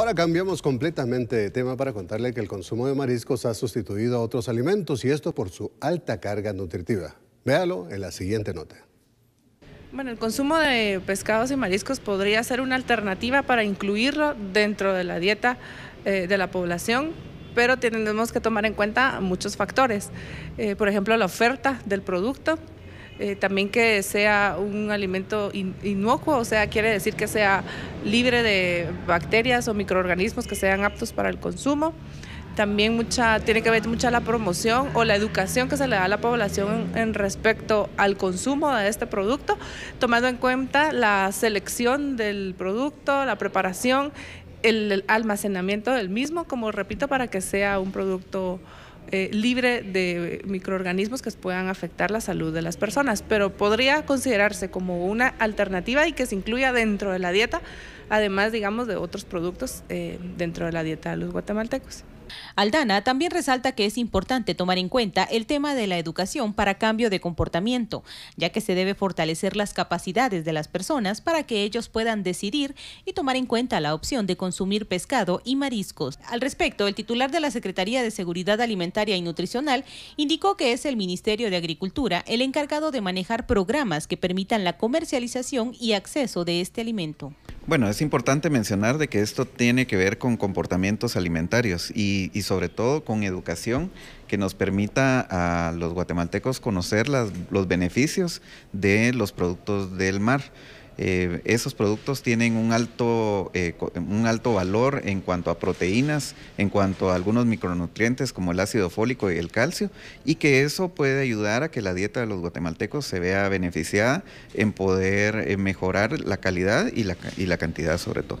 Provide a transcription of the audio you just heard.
Ahora cambiamos completamente de tema para contarle que el consumo de mariscos ha sustituido a otros alimentos y esto por su alta carga nutritiva. Véalo en la siguiente nota. Bueno, el consumo de pescados y mariscos podría ser una alternativa para incluirlo dentro de la dieta eh, de la población, pero tenemos que tomar en cuenta muchos factores. Eh, por ejemplo, la oferta del producto, eh, también que sea un alimento inocuo, o sea, quiere decir que sea libre de bacterias o microorganismos que sean aptos para el consumo. También mucha, tiene que ver mucha la promoción o la educación que se le da a la población en, respecto al consumo de este producto, tomando en cuenta la selección del producto, la preparación, el almacenamiento del mismo, como repito, para que sea un producto eh, libre de microorganismos que puedan afectar la salud de las personas, pero podría considerarse como una alternativa y que se incluya dentro de la dieta, además, digamos, de otros productos eh, dentro de la dieta de los guatemaltecos. Aldana también resalta que es importante tomar en cuenta el tema de la educación para cambio de comportamiento, ya que se debe fortalecer las capacidades de las personas para que ellos puedan decidir y tomar en cuenta la opción de consumir pescado y mariscos. Al respecto, el titular de la Secretaría de Seguridad Alimentaria y Nutricional indicó que es el Ministerio de Agricultura el encargado de manejar programas que permitan la comercialización y acceso de este alimento. Bueno, es importante mencionar de que esto tiene que ver con comportamientos alimentarios y, sobre todo con educación que nos permita a los guatemaltecos conocer los beneficios de los productos del mar. Eh, esos productos tienen un alto, eh, un alto valor en cuanto a proteínas, en cuanto a algunos micronutrientes como el ácido fólico y el calcio, y que eso puede ayudar a que la dieta de los guatemaltecos se vea beneficiada en poder eh, mejorar la calidad y la, y la cantidad sobre todo.